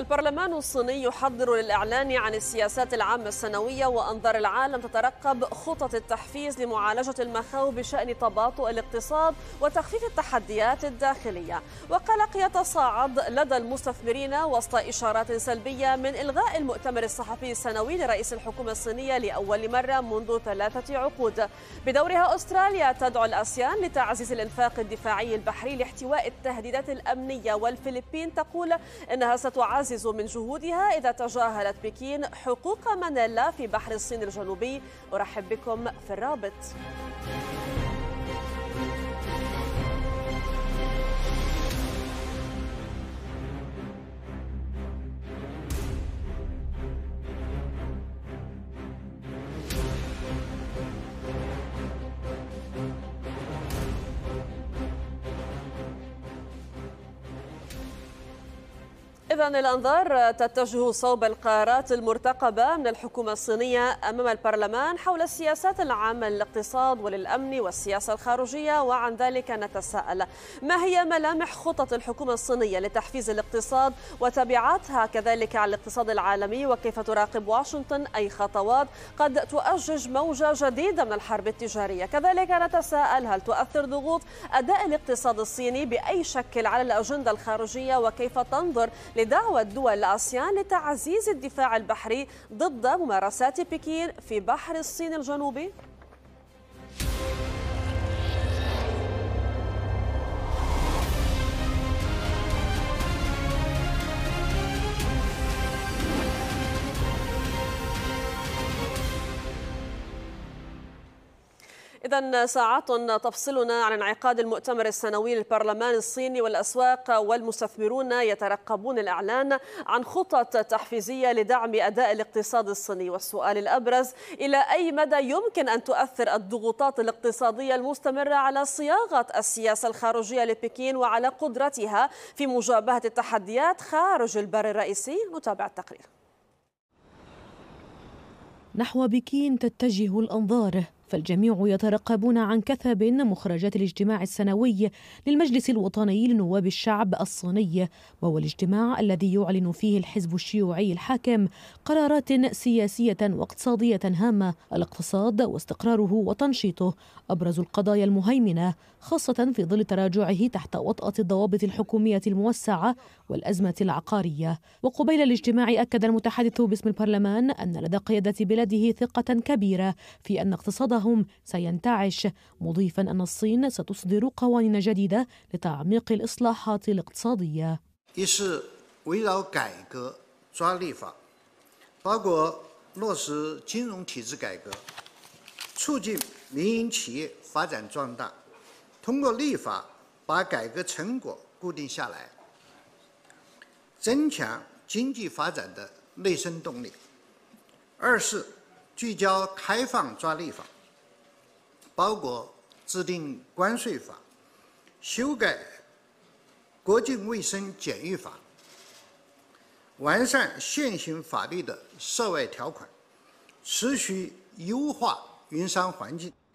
البرلمان الصيني يحضر للإعلان عن السياسات العامة السنوية وأنظار العالم تترقب خطط التحفيز لمعالجة المخاوف بشأن تباطؤ الاقتصاد وتخفيف التحديات الداخلية وقلق يتصاعد لدى المستثمرين وسط إشارات سلبية من إلغاء المؤتمر الصحفي السنوي لرئيس الحكومة الصينية لأول مرة منذ ثلاثة عقود بدورها أستراليا تدعو الأسيان لتعزيز الإنفاق الدفاعي البحري لاحتواء التهديدات الأمنية والفلبين تقول إنها ستعزز تعزز من جهودها إذا تجاهلت بكين حقوق مانيلا في بحر الصين الجنوبي أرحب بكم في الرابط إذا الأنظار تتجه صوب القرارات المرتقبة من الحكومة الصينية أمام البرلمان حول السياسات العامة للاقتصاد وللأمن والسياسة الخارجية وعن ذلك نتساءل ما هي ملامح خطط الحكومة الصينية لتحفيز الاقتصاد وتبعاتها كذلك على الاقتصاد العالمي وكيف تراقب واشنطن أي خطوات قد تؤجج موجة جديدة من الحرب التجارية كذلك نتساءل هل تؤثر ضغوط أداء الاقتصاد الصيني بأي شكل على الأجندة الخارجية وكيف تنظر لدعوة دول الآسيان لتعزيز الدفاع البحري ضد ممارسات بكين في بحر الصين الجنوبي؟ إذا ساعات تفصلنا عن انعقاد المؤتمر السنوي للبرلمان الصيني والأسواق والمستثمرون يترقبون الإعلان عن خطط تحفيزية لدعم أداء الاقتصاد الصيني والسؤال الأبرز إلى أي مدى يمكن أن تؤثر الضغوطات الاقتصادية المستمرة على صياغة السياسة الخارجية لبكين وعلى قدرتها في مجابهة التحديات خارج البر الرئيسي نتابع التقرير نحو بكين تتجه الأنظار فالجميع يترقبون عن كثب مخرجات الاجتماع السنوي للمجلس الوطني لنواب الشعب الصيني وهو الاجتماع الذي يعلن فيه الحزب الشيوعي الحاكم قرارات سياسية واقتصادية هامة الاقتصاد واستقراره وتنشيطه أبرز القضايا المهيمنة خاصة في ظل تراجعه تحت وطأة الضوابط الحكومية الموسعة والأزمة العقارية وقبيل الاجتماع أكد المتحدث باسم البرلمان أن لدى قيادة بلاده ثقة كبيرة في أن اقتصادهم سينتعش مضيفا أن الصين ستصدر قوانين جديدة لتعميق الإصلاحات الاقتصادية 促进民营企业发展壮大，通过立法把改革成果固定下来，增强经济发展的内生动力。二是聚焦开放抓立法，包括制定关税法、修改国境卫生检疫法、完善现行法律的涉外条款，持续优化。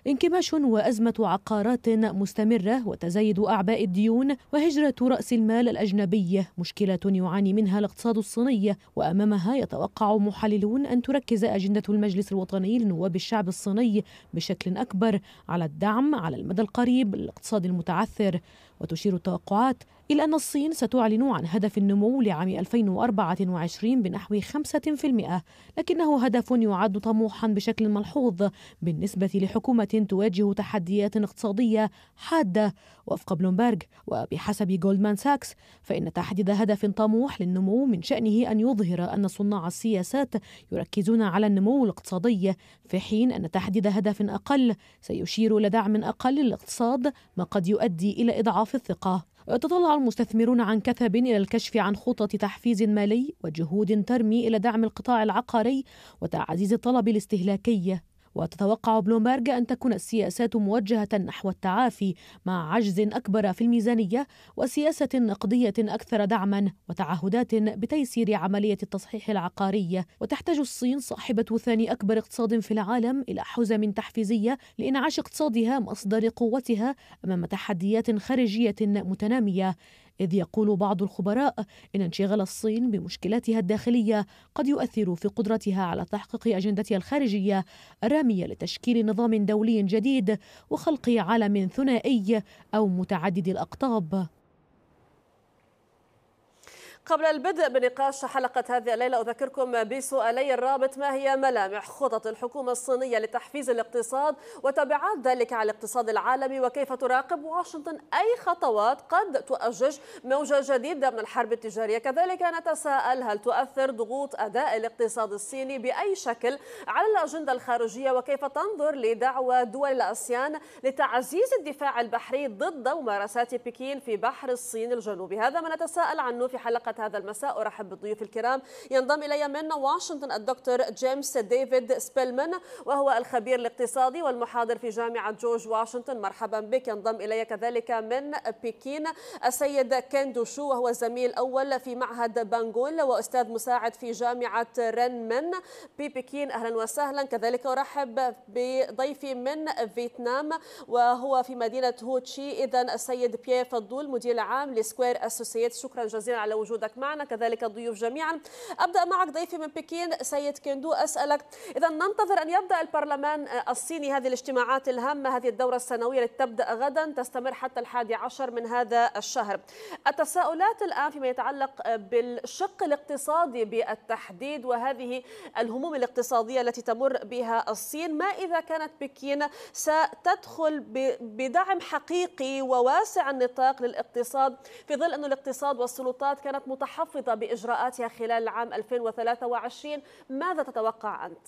انكماش وأزمة عقارات مستمرة وتزايد أعباء الديون وهجرة رأس المال الأجنبية مشكلة يعاني منها الاقتصاد الصيني وأمامها يتوقع محللون أن تركز أجندة المجلس الوطني لنواب الشعب الصيني بشكل أكبر على الدعم على المدى القريب للاقتصاد المتعثر وتشير التوقعات إلا أن الصين ستعلن عن هدف النمو لعام 2024 بنحو 5% لكنه هدف يعد طموحا بشكل ملحوظ بالنسبة لحكومة تواجه تحديات اقتصادية حادة وفق بلومبرج وبحسب جولدمان ساكس فإن تحديد هدف طموح للنمو من شأنه أن يظهر أن صناع السياسات يركزون على النمو الاقتصادي في حين أن تحديد هدف أقل سيشير إلى دعم أقل للاقتصاد ما قد يؤدي إلى إضعاف الثقة تطلع المستثمرون عن كثب إلى الكشف عن خطط تحفيز مالي وجهود ترمي إلى دعم القطاع العقاري وتعزيز الطلب الاستهلاكي وتتوقع بلومبرج أن تكون السياسات موجهة نحو التعافي مع عجز أكبر في الميزانية وسياسة نقدية أكثر دعما وتعهدات بتيسير عملية التصحيح العقاري وتحتاج الصين صاحبة ثاني أكبر اقتصاد في العالم إلى حزم تحفيزية لإنعاش اقتصادها مصدر قوتها أمام تحديات خارجية متنامية إذ يقول بعض الخبراء إن انشغال الصين بمشكلاتها الداخلية قد يؤثر في قدرتها على تحقيق أجندتها الخارجية الرامية لتشكيل نظام دولي جديد وخلق عالم ثنائي أو متعدد الأقطاب قبل البدء بنقاش حلقة هذه الليلة أذكركم بسؤالي الرابط ما هي ملامح خطط الحكومة الصينية لتحفيز الاقتصاد وتبعات ذلك على الاقتصاد العالمي وكيف تراقب واشنطن أي خطوات قد تؤجج موجة جديدة من الحرب التجارية كذلك نتساءل هل تؤثر ضغوط أداء الاقتصاد الصيني بأي شكل على الأجندة الخارجية وكيف تنظر لدعوة دول الأسيان لتعزيز الدفاع البحري ضد ممارسات بكين في بحر الصين الجنوبي هذا ما نتساءل عنه في حلقة حلقة هذا المساء أرحب بالضيوف الكرام ينضم إلي من واشنطن الدكتور جيمس ديفيد سبيلمان وهو الخبير الاقتصادي والمحاضر في جامعة جورج واشنطن مرحبا بك ينضم إلي كذلك من بكين السيد كيندو شو وهو زميل أول في معهد بانغول وأستاذ مساعد في جامعة رنمن ببكين أهلا وسهلا كذلك أرحب بضيفي من فيتنام وهو في مدينة هوتشي إذا السيد بيير فضول مدير عام لسكوير أسوسييت شكرا جزيلا على وجودك وجودك معنا كذلك الضيوف جميعا أبدأ معك ضيفي من بكين سيد كيندو أسألك إذا ننتظر أن يبدأ البرلمان الصيني هذه الاجتماعات الهامة هذه الدورة السنوية التي تبدأ غدا تستمر حتى الحادي عشر من هذا الشهر التساؤلات الآن فيما يتعلق بالشق الاقتصادي بالتحديد وهذه الهموم الاقتصادية التي تمر بها الصين ما إذا كانت بكين ستدخل بدعم حقيقي وواسع النطاق للاقتصاد في ظل أن الاقتصاد والسلطات كانت متحفظة بإجراءاتها خلال العام 2023 ماذا تتوقع أنت؟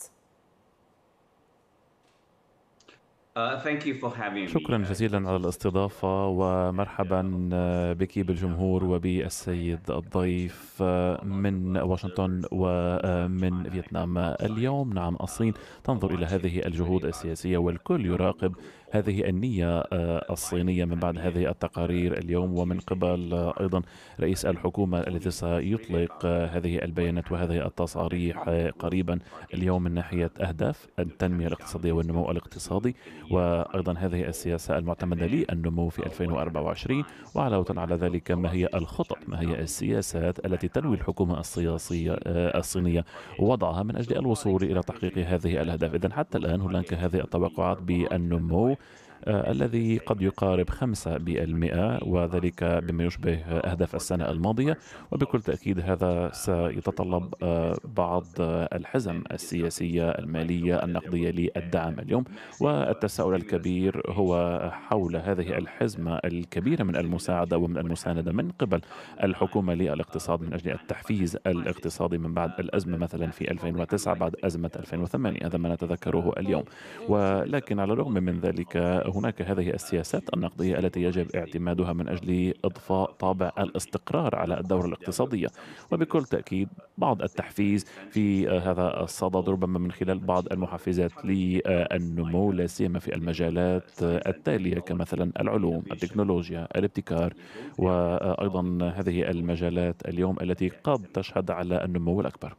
uh, شكرا uh, جزيلا على الاستضافة ومرحبا uh, بك بالجمهور وبالسيد الضيف من واشنطن ومن فيتنام اليوم نعم الصين تنظر إلى هذه الجهود السياسية والكل يراقب هذه النية آه، الصينية من بعد هذه التقارير اليوم ومن قبل آه، أيضا رئيس الحكومة الذي سيطلق آه، هذه البيانات وهذه التصاريح قريبا اليوم من ناحية أهداف التنمية الاقتصادية والنمو الاقتصادي وأيضا هذه السياسة المعتمدة للنمو في 2024 وعلاوة على ذلك ما هي الخطط ما هي السياسات التي تنوي الحكومة السياسية الصينية وضعها من أجل الوصول إلى تحقيق هذه الأهداف إذا حتى الآن هناك هذه التوقعات بالنمو آه، الذي قد يقارب 5% وذلك بما يشبه أهداف السنة الماضية وبكل تأكيد هذا سيتطلب آه، بعض آه، الحزم السياسية المالية النقدية للدعم اليوم والتساؤل الكبير هو حول هذه الحزمة الكبيرة من المساعدة ومن المساندة من قبل الحكومة للاقتصاد من أجل التحفيز الاقتصادي من بعد الأزمة مثلا في 2009 بعد أزمة 2008 هذا ما نتذكره اليوم ولكن على الرغم من ذلك هناك هذه السياسات النقدية التي يجب اعتمادها من أجل إضفاء طابع الاستقرار على الدورة الاقتصادية وبكل تأكيد بعض التحفيز في هذا الصدد ربما من خلال بعض المحفزات للنمو لا سيما في المجالات التالية كمثلا العلوم التكنولوجيا الابتكار وأيضا هذه المجالات اليوم التي قد تشهد على النمو الأكبر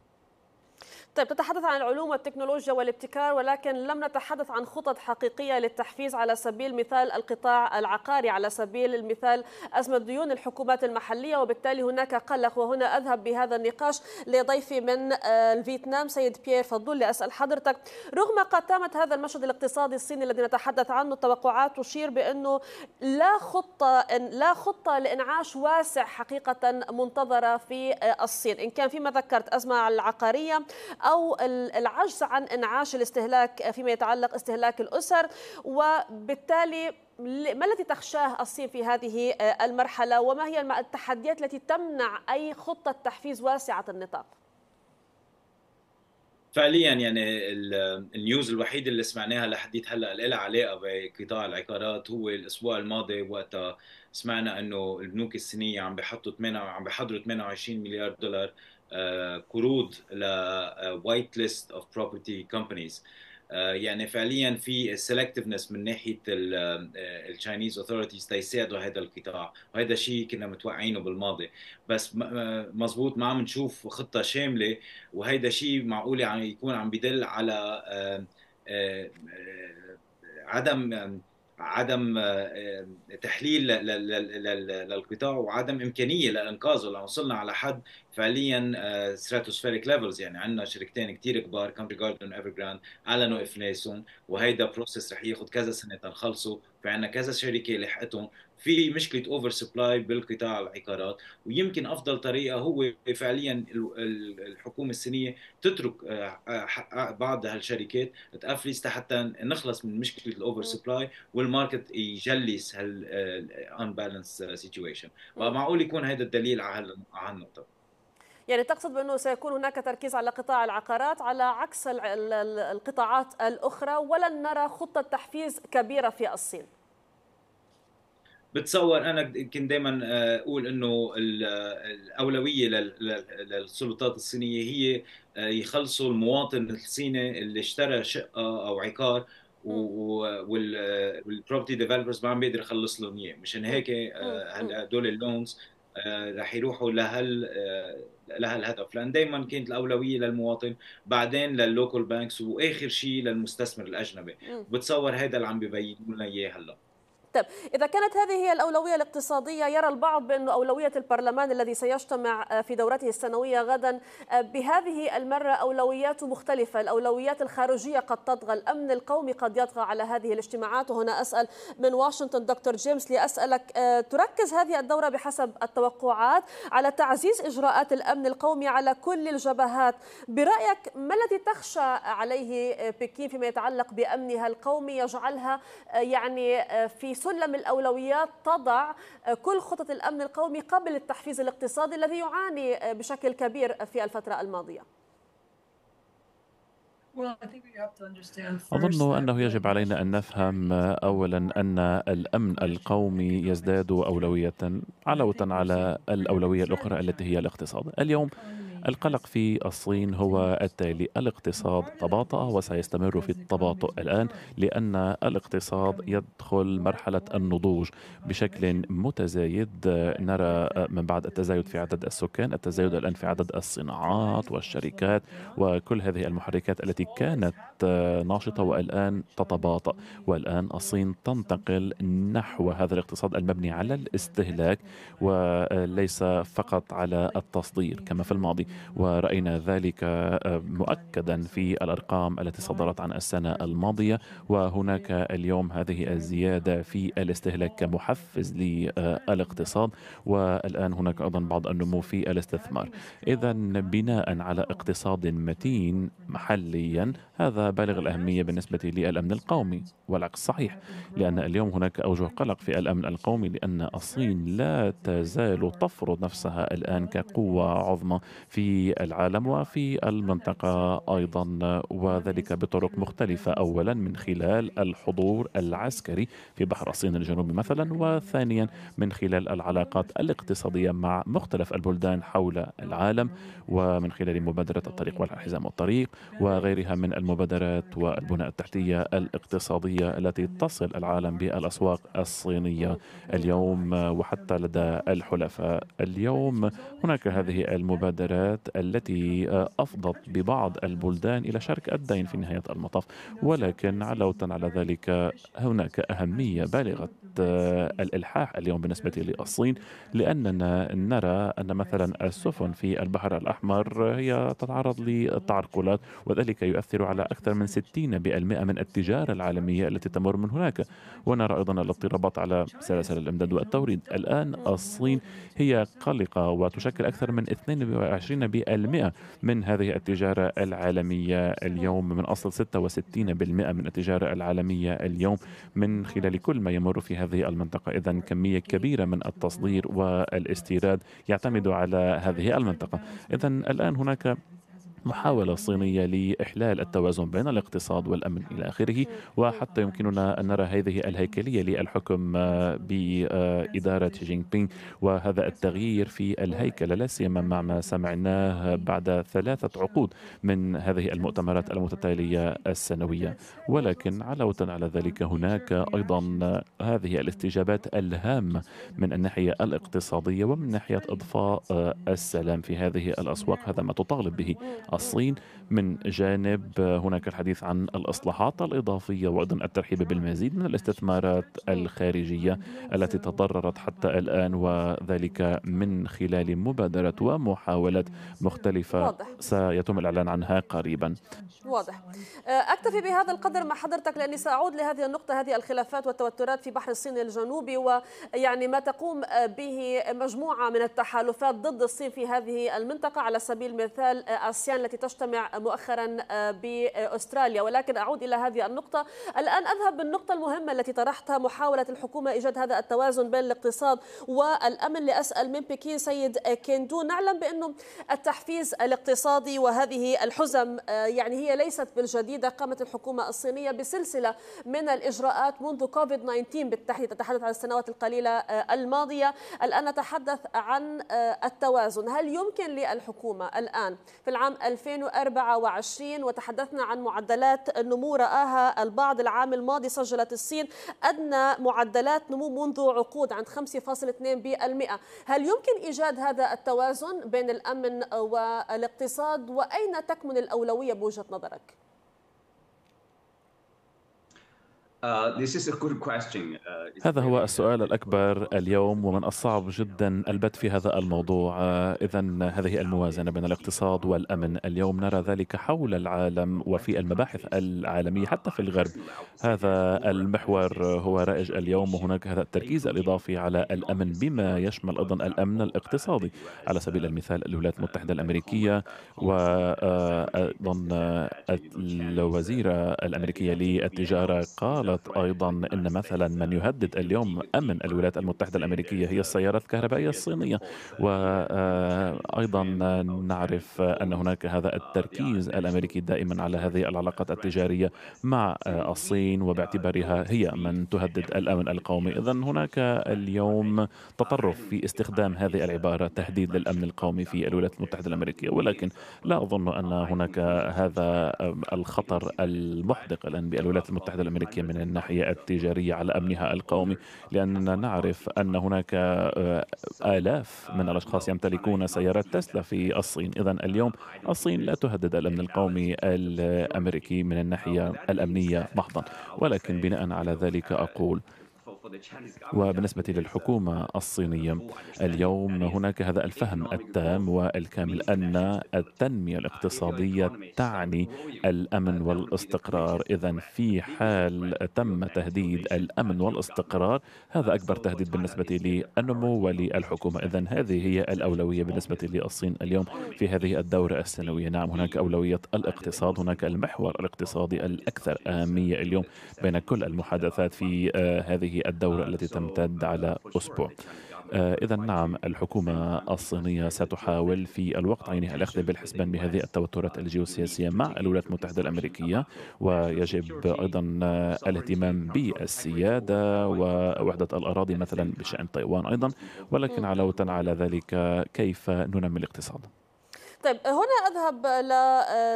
طيب تتحدث عن العلوم والتكنولوجيا والابتكار ولكن لم نتحدث عن خطط حقيقية للتحفيز على سبيل مثال القطاع العقاري على سبيل المثال أزمة ديون الحكومات المحلية وبالتالي هناك قلق وهنا أذهب بهذا النقاش لضيفي من آه، الفيتنام سيد بيير فضول لأسأل حضرتك رغم قتامة هذا المشهد الاقتصادي الصيني الذي نتحدث عنه التوقعات تشير بأنه لا خطة لا خطة لإنعاش واسع حقيقة منتظرة في آه، الصين إن كان فيما ذكرت أزمة العقارية أو العجز عن إنعاش الاستهلاك فيما يتعلق استهلاك الأسر وبالتالي ما الذي تخشاه الصين في هذه آه، المرحلة وما هي التحديات التي تمنع أي خطة تحفيز واسعة النطاق؟ فعليا يعني النيوز الوحيد اللي سمعناها لحديت هلا لها علاقه بقطاع العقارات هو الاسبوع الماضي وقتها سمعنا انه البنوك الصينيه عم بحطوا 8 عم بيحضروا 28 مليار دولار آه، قروض ل وايت ليست اوف بروبرتي كومبانيز يعني فعليا في سيلكتفنس من ناحيه التشاينيز اوثورتيز تيساعدوا هذا القطاع وهذا شيء كنا متوقعينه بالماضي بس مزبوط آه، ما عم نشوف خطه شامله وهذا شيء معقول يعني يكون عم بدل على آه، عدم عدم آه، تحليل للقطاع وعدم امكانيه لانقاذه لان وصلنا على حد فعليا ستراتوسفيريك آه، ليفلز يعني عندنا شركتين كثير كبار كامبري جاردن وايفر جراند اعلنوا افلاسهم وهيدا بروسيس رح ياخذ كذا سنه تنخلصه في عندنا كذا شركه لحقتهم في مشكله اوفر سبلاي بالقطاع العقارات ويمكن افضل طريقه هو فعليا الحكومه الصينيه تترك آه، آه، بعض هالشركات تقفلس حتى نخلص من مشكله الاوفر سبلاي والماركت يجلس هال هالانبالانس سيتويشن فمعقول يكون هذا الدليل على هالنقطه يعني تقصد بأنه سيكون هناك تركيز على قطاع العقارات على عكس القطاعات الأخرى ولن نرى خطة تحفيز كبيرة في الصين بتصور انا كنت دائما آه، اقول انه آه، الاولويه للسلطات الصينيه هي آه، يخلصوا المواطن الصيني اللي اشترى شقه او عقار والبروبرتي ديفلوبرز ما عم بيقدر يخلص لهم اياه مشان هيك هدول اللونز رح يروحوا لهال لهالهدف لان دائما كانت الاولويه للمواطن بعدين لللوكال بانكس واخر شيء للمستثمر الاجنبي بتصور هذا اللي عم ببين لنا اياه هلا طيب إذا كانت هذه هي الأولوية الاقتصادية يرى البعض بأن أولوية البرلمان الذي سيجتمع آه، في دورته السنوية غدا آه، بهذه المرة أولويات مختلفة الأولويات الخارجية قد تطغى الأمن القومي قد يطغى على هذه الاجتماعات وهنا أسأل من واشنطن دكتور جيمس لأسألك آه، تركز هذه الدورة بحسب التوقعات على تعزيز إجراءات الأمن القومي على كل الجبهات برأيك ما الذي تخشى عليه بكين فيما يتعلق بأمنها القومي يجعلها يعني في سلم الأولويات تضع آه، كل خطط الأمن القومي قبل التحفيز الاقتصادي الذي يعاني آه، بشكل كبير في الفترة الماضية؟ أظن أنه يجب علينا أن نفهم آه، أولا أن الأمن القومي يزداد أولوية علاوة على الأولوية الأخرى التي هي الاقتصاد اليوم القلق في الصين هو التالي الاقتصاد تباطأ وسيستمر في التباطؤ الآن لأن الاقتصاد يدخل مرحلة النضوج بشكل متزايد نرى من بعد التزايد في عدد السكان التزايد الآن في عدد الصناعات والشركات وكل هذه المحركات التي كانت ناشطة والآن تتباطأ والآن الصين تنتقل نحو هذا الاقتصاد المبني على الاستهلاك وليس فقط على التصدير كما في الماضي ورأينا ذلك آه، مؤكدا في الأرقام التي صدرت عن السنة الماضية وهناك اليوم هذه الزيادة في الاستهلاك كمحفز للاقتصاد والآن هناك أيضا بعض النمو في الاستثمار إذا بناء على اقتصاد متين محليا هذا بالغ الأهمية بالنسبة للأمن القومي والعكس صحيح لأن اليوم هناك أوجه قلق في الأمن القومي لأن الصين لا تزال تفرض نفسها الآن كقوة عظمى في في العالم وفي المنطقة أيضا وذلك بطرق مختلفة أولا من خلال الحضور العسكري في بحر الصين الجنوبي مثلا وثانيا من خلال العلاقات الاقتصادية مع مختلف البلدان حول العالم ومن خلال مبادرة الطريق والحزام والطريق وغيرها من المبادرات والبنى التحتية الاقتصادية التي تصل العالم بالأسواق الصينية اليوم وحتى لدى الحلفاء اليوم هناك هذه المبادرات العقوبات التي آه، أفضت ببعض البلدان إلى شرك الدين في نهاية المطاف ولكن علاوة على ذلك هناك أهمية بالغة الإلحاح اليوم بالنسبة للصين لأننا نرى أن مثلا السفن في البحر الأحمر هي تتعرض للتعرقلات وذلك يؤثر على أكثر من 60% من التجارة العالمية التي تمر من هناك ونرى أيضا الاضطرابات على سلاسل الإمداد والتوريد الآن الصين هي قلقة وتشكل أكثر من 22% من هذه التجارة العالمية اليوم من أصل 66% من التجارة العالمية اليوم من خلال كل ما يمر في هذه المنطقة إذا كمية كبيرة من التصدير والاستيراد يعتمد على هذه المنطقة إذا الآن هناك محاولة صينية لإحلال التوازن بين الاقتصاد والأمن إلى آخره وحتى يمكننا أن نرى هذه الهيكلية للحكم آه، بإدارة جين بينغ وهذا التغيير في الهيكلة لا سيما مع ما سمعناه بعد ثلاثة عقود من هذه المؤتمرات المتتالية السنوية ولكن علاوة على ذلك هناك أيضا هذه الاستجابات الهامة من الناحية الاقتصادية ومن ناحية إضفاء آه، السلام في هذه الأسواق هذا ما تطالب به I'll من جانب هناك الحديث عن الإصلاحات الإضافية وأيضا الترحيب بالمزيد من الاستثمارات الخارجية التي تضررت حتى الآن وذلك من خلال مبادره ومحاولات مختلفة واضح. سيتم الإعلان عنها قريبا واضح أه، أكتفي بهذا القدر مع حضرتك لأني سأعود لهذه النقطة هذه الخلافات والتوترات في بحر الصين الجنوبي ويعني ما تقوم به مجموعة من التحالفات ضد الصين في هذه المنطقة على سبيل المثال أه، آسيان التي تجتمع مؤخرا آه، باستراليا ولكن اعود الى هذه النقطه الان اذهب بالنقطه المهمه التي طرحتها محاوله الحكومه ايجاد هذا التوازن بين الاقتصاد والامن لاسال من بكين سيد كيندو نعلم بانه التحفيز الاقتصادي وهذه الحزم آه، يعني هي ليست بالجديده قامت الحكومه الصينيه بسلسله من الاجراءات منذ كوفيد 19 بالتحديد تتحدث عن السنوات القليله آه، الماضيه الان نتحدث عن التوازن هل يمكن للحكومه الان في العام 2004 27 وتحدثنا عن معدلات النمو رآها البعض العام الماضي سجلت الصين أدنى معدلات نمو منذ عقود عند 5.2% هل يمكن إيجاد هذا التوازن بين الأمن والإقتصاد وأين تكمن الأولوية بوجهة نظرك؟ Uh, uh, هذا هو السؤال الأكبر اليوم ومن الصعب جدا البت في هذا الموضوع uh, إذا هذه الموازنة بين الاقتصاد والأمن اليوم نرى ذلك حول العالم وفي المباحث العالمية حتى في الغرب هذا المحور هو رائج اليوم وهناك هذا التركيز الإضافي على الأمن بما يشمل أيضا الأمن الاقتصادي على سبيل المثال الولايات المتحدة الأمريكية وأيضا آه، الوزيرة الأمريكية للتجارة قال قالت أيضا أن مثلا من يهدد اليوم أمن الولايات المتحدة الأمريكية هي السيارات الكهربائية الصينية وأيضا آه، نعرف أن هناك هذا التركيز الأمريكي دائما على هذه العلاقات التجارية مع آه، الصين وباعتبارها هي من تهدد الأمن القومي إذا هناك اليوم تطرف في استخدام هذه العبارة تهديد للأمن القومي في الولايات المتحدة الأمريكية ولكن لا أظن أن هناك هذا آه، الخطر المحدق الآن بالولايات المتحدة الأمريكية من الناحية التجارية على أمنها القومي لأننا نعرف أن هناك آه، آلاف من الأشخاص يمتلكون سيارات تسلا في الصين إذا اليوم الصين لا تهدد الأمن القومي الأمريكي من الناحية الأمنية محضا ولكن بناء على ذلك أقول وبالنسبة للحكومة الصينية اليوم هناك هذا الفهم التام والكامل أن التنمية الاقتصادية تعني الأمن والاستقرار إذا في حال تم تهديد الأمن والاستقرار هذا أكبر تهديد بالنسبة للنمو وللحكومة إذا هذه هي الأولوية بالنسبة للصين اليوم في هذه الدورة السنوية نعم هناك أولوية الاقتصاد هناك المحور الاقتصادي الأكثر أهمية اليوم بين كل المحادثات في آه، هذه الدورة الدورة التي تمتد uh, على أسبوع آه، إذا نعم الحكومة الصينية ستحاول في الوقت عينه um, الأخذ بالحسبان بهذه التوترات uh, الجيوسياسية مع الولايات المتحدة الأمريكية ويجب أيضا آه، الاهتمام بالسيادة ووحدة الأراضي مثلا بشأن تايوان أيضا ولكن علاوة على ذلك كيف ننمي الاقتصاد طيب هنا أذهب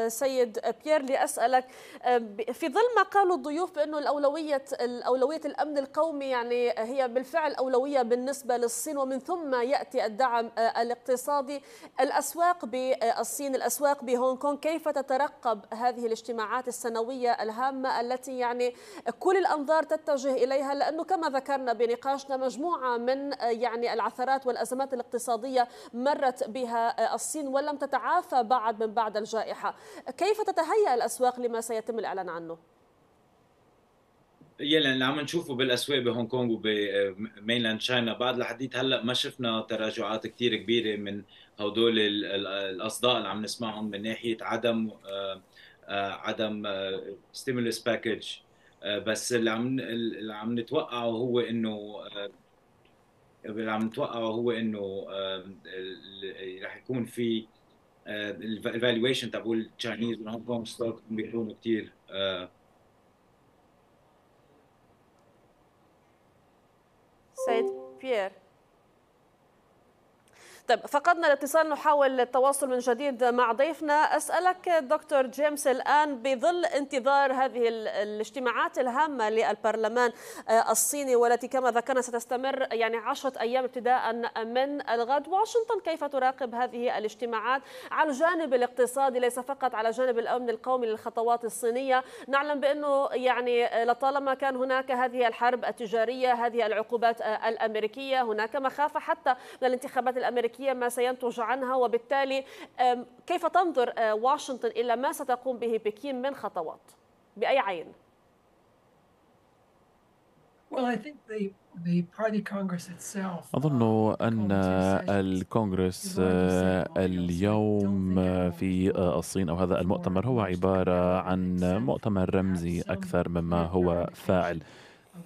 لسيد آه، بيير لأسألك آه، في ظل ما قالوا الضيوف بأنه الأولوية الأولوية الأمن القومي يعني هي بالفعل أولوية بالنسبة للصين ومن ثم يأتي الدعم آه، الاقتصادي الأسواق بالصين الأسواق بهونغ كونغ كيف تترقب هذه الاجتماعات السنوية الهامة التي يعني كل الأنظار تتجه إليها لأنه كما ذكرنا بنقاشنا مجموعة من يعني العثرات والأزمات الاقتصادية مرت بها الصين ولم تتحدث تتعافى بعد من بعد الجائحة كيف تتهيأ الأسواق لما سيتم الإعلان عنه؟ يلي اللي عم نشوفه بالاسواق بهونغ كونغ وبمينلاند آه، تشاينا بعد لحديت هلا ما شفنا تراجعات كثير كبيره من هدول الاصداء اللي عم نسمعهم من ناحيه عدم آه، آه، عدم ستيمولس باكج بس اللي عم اللي عم نتوقعه هو انه اللي عم نتوقعه هو انه رح يكون في الفالويشن تبع التشاينيز والهونج كونج ستوك بيكونوا كثير سيد بيير طيب فقدنا الاتصال نحاول التواصل من جديد مع ضيفنا أسألك دكتور جيمس الآن بظل انتظار هذه الاجتماعات الهامة للبرلمان آه، الصيني والتي كما ذكرنا ستستمر يعني 10 أيام ابتداء من الغد واشنطن كيف تراقب هذه الاجتماعات على الجانب الاقتصادي ليس فقط على جانب الأمن القومي للخطوات الصينية نعلم بأنه يعني آه، لطالما كان هناك هذه الحرب التجارية هذه العقوبات آه، الأمريكية هناك مخافة حتى من الانتخابات الأمريكية هي ما سينتج عنها وبالتالي كيف تنظر آه، واشنطن إلى ما ستقوم به بكين من خطوات بأي عين؟ uh, أظن أن الكونغرس آه، اليوم في آه، الصين أو هذا المؤتمر هو عبارة عن مؤتمر رمزي أكثر مما هو فاعل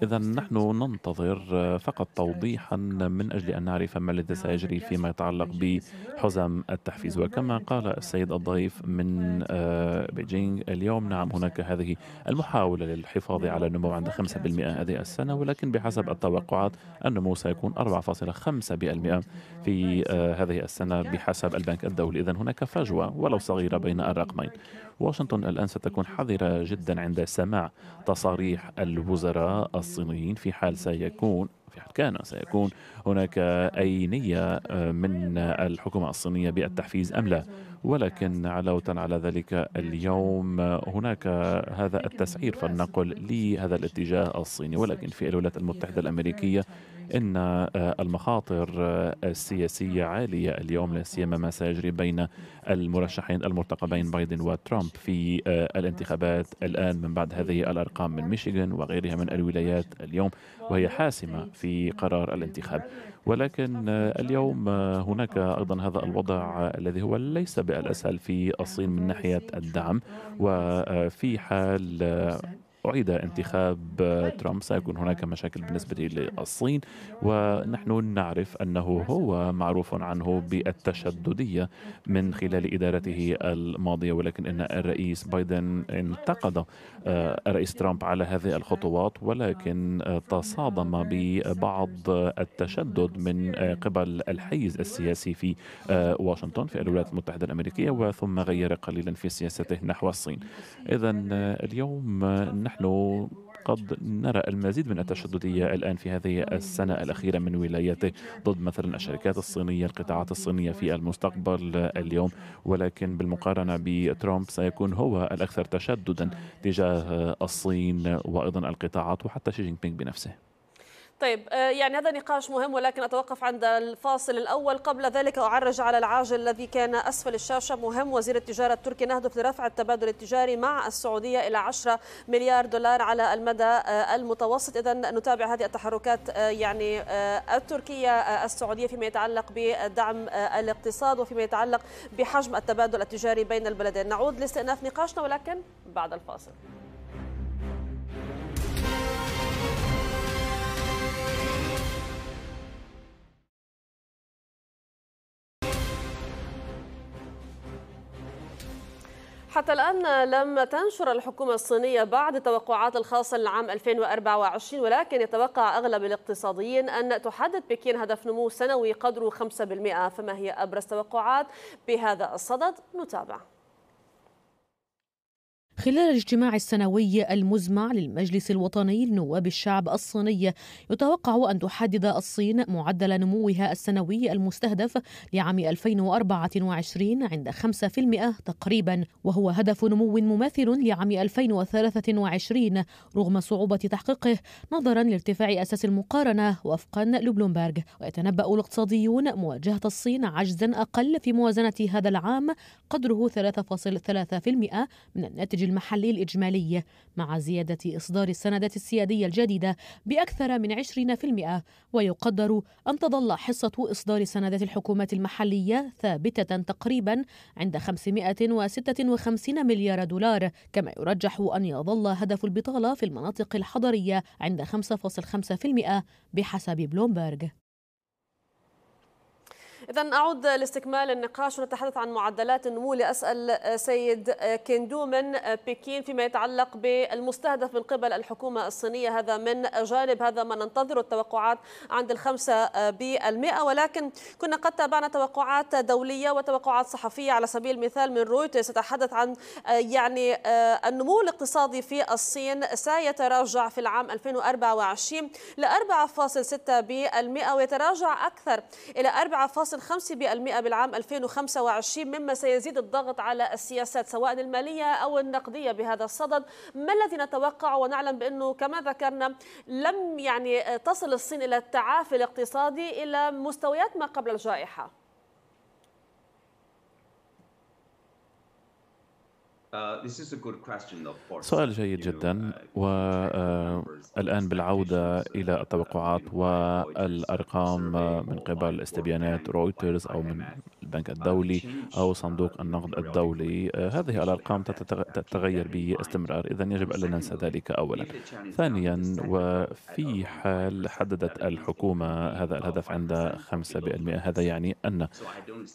إذا نحن ننتظر فقط توضيحا من أجل أن نعرف ما الذي سيجري فيما يتعلق بحزم التحفيز وكما قال السيد الضيف من آه، بيجينغ اليوم نعم هناك هذه المحاولة للحفاظ على النمو عند 5% هذه السنة ولكن بحسب التوقعات النمو سيكون 4.5% في آه، هذه السنة بحسب البنك الدولي إذا هناك فجوة ولو صغيرة بين الرقمين واشنطن الآن ستكون حذرة جدا عند سماع تصاريح الوزراء الصينيين في حال سيكون في حال كان سيكون هناك أي نية من الحكومة الصينية بالتحفيز أم لا ولكن علاوة على ذلك اليوم هناك هذا التسعير فلنقل لهذا الاتجاه الصيني ولكن في الولايات المتحدة الأمريكية ان آه، المخاطر آه، السياسيه عاليه اليوم لا سيما ما سيجري بين المرشحين المرتقبين بايدن وترامب في آه، الانتخابات الان من بعد هذه الارقام من ميشيغان وغيرها من الولايات اليوم وهي حاسمه في قرار الانتخاب ولكن اليوم هناك ايضا هذا الوضع الذي هو ليس بالاسهل في الصين من ناحيه الدعم وفي حال أعيد انتخاب ترامب سيكون هناك مشاكل بالنسبة للصين ونحن نعرف أنه هو معروف عنه بالتشددية من خلال إدارته الماضية ولكن إن الرئيس بايدن انتقد آه، الرئيس ترامب على هذه الخطوات ولكن آه، تصادم ببعض التشدد من آه، قبل الحيز السياسي في واشنطن في الولايات المتحدة الأمريكية وثم غير قليلا في سياسته نحو الصين إذا اليوم نحن نحن قد نرى المزيد من التشددية الآن في هذه السنة الأخيرة من ولايته ضد مثلا الشركات الصينية القطاعات الصينية في المستقبل اليوم ولكن بالمقارنة بترامب سيكون هو الأكثر تشددا تجاه الصين وأيضا القطاعات وحتى شي جين بينغ بنفسه طيب آه، يعني هذا نقاش مهم ولكن أتوقف عند الفاصل الأول قبل ذلك أعرج على العاجل الذي كان أسفل الشاشة مهم وزير التجارة التركي نهدف لرفع التبادل التجاري مع السعودية إلى 10 مليار دولار على المدى آه، المتوسط إذا نتابع هذه التحركات آه، يعني التركية السعودية فيما يتعلق بدعم الاقتصاد وفيما يتعلق بحجم التبادل التجاري بين البلدين نعود لاستئناف نقاشنا ولكن بعد الفاصل حتى الآن لم تنشر الحكومة الصينية بعد التوقعات الخاصة للعام 2024 ولكن يتوقع أغلب الاقتصاديين أن تحدد بكين هدف نمو سنوي قدره 5% فما هي أبرز توقعات بهذا الصدد نتابع خلال الاجتماع السنوي المزمع للمجلس الوطني لنواب الشعب الصيني يتوقع أن تحدد الصين معدل نموها السنوي المستهدف لعام 2024 عند 5% تقريبا وهو هدف نمو مماثل لعام 2023 رغم صعوبة تحقيقه نظرا لارتفاع أساس المقارنة وفقا لبلومبرغ ويتنبأ الاقتصاديون مواجهة الصين عجزا أقل في موازنة هذا العام قدره 3.3% من الناتج المحلي الإجمالي مع زيادة إصدار السندات السيادية الجديدة بأكثر من 20% ويقدر أن تظل حصة إصدار سندات الحكومات المحلية ثابتة تقريبا عند 556 مليار دولار كما يرجح أن يظل هدف البطالة في المناطق الحضرية عند 5.5% بحسب بلومبرغ إذا أعود لاستكمال النقاش ونتحدث عن معدلات النمو لأسأل سيد كيندو من بكين فيما يتعلق بالمستهدف من قبل الحكومة الصينية هذا من جانب هذا ما ننتظر التوقعات عند الخمسة بالمئة ولكن كنا قد تابعنا توقعات دولية وتوقعات صحفية على سبيل المثال من رويترز تتحدث عن يعني النمو الاقتصادي في الصين سيتراجع في العام 2024 ل 4.6% ويتراجع أكثر إلى 4.5 5% بالعام 2025 مما سيزيد الضغط على السياسات سواء المالية أو النقدية بهذا الصدد ما الذي نتوقع ونعلم بأنه كما ذكرنا لم يعني تصل الصين إلى التعافي الاقتصادي إلى مستويات ما قبل الجائحة Uh, سؤال جيد uh, جدا والآن uh, بالعودة إلى التوقعات والأرقام من قبل استبيانات رويترز أو من البنك الدولي أو صندوق النقد الدولي هذه الأرقام تتغير باستمرار إذا يجب ألا ننسى ذلك أولا ثانيا وفي حال حددت الحكومة هذا الهدف عند 5% هذا يعني أن